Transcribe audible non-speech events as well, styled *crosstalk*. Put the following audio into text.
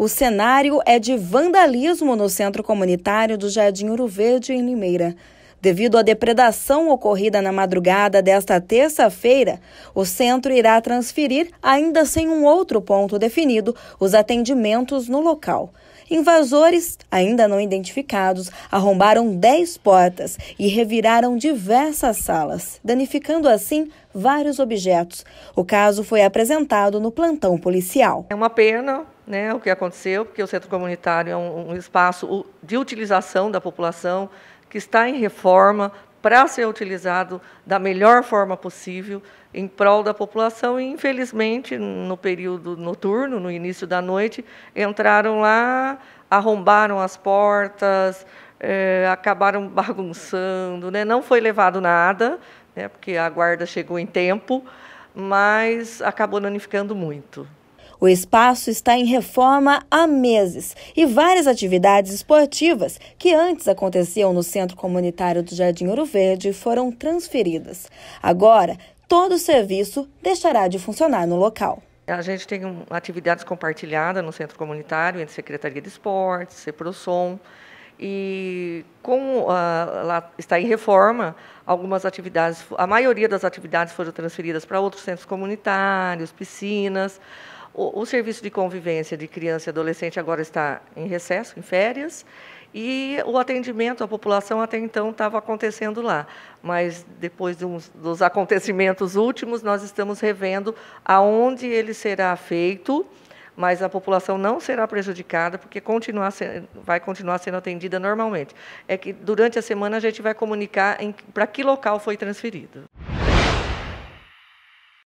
O cenário é de vandalismo no centro comunitário do Jardim Ouro Verde, em Limeira. Devido à depredação ocorrida na madrugada desta terça-feira, o centro irá transferir, ainda sem um outro ponto definido, os atendimentos no local. Invasores, ainda não identificados, arrombaram dez portas e reviraram diversas salas, danificando assim vários objetos. O caso foi apresentado no plantão policial. É uma pena né, o que aconteceu, porque o centro comunitário é um, um espaço de utilização da população que está em reforma para ser utilizado da melhor forma possível em prol da população e infelizmente no período noturno, no início da noite, entraram lá, arrombaram as portas, é, acabaram *laughs* bagunçando, né? não foi levado nada, né? porque a guarda chegou em tempo, mas acabou danificando muito. O espaço está em reforma há meses e várias atividades esportivas que antes aconteciam no Centro Comunitário do Jardim Ouro Verde foram transferidas. Agora, todo o serviço deixará de funcionar no local. A gente tem atividades compartilhadas no centro comunitário entre Secretaria de Esportes, CEPROSOM, e como ela ah, está em reforma, algumas atividades, a maioria das atividades foram transferidas para outros centros comunitários, piscinas, o, o serviço de convivência de criança e adolescente agora está em recesso, em férias, e o atendimento à população até então estava acontecendo lá, mas depois de uns, dos acontecimentos últimos, nós estamos revendo aonde ele será feito, mas a população não será prejudicada, porque continuar sendo, vai continuar sendo atendida normalmente. É que durante a semana a gente vai comunicar para que local foi transferido.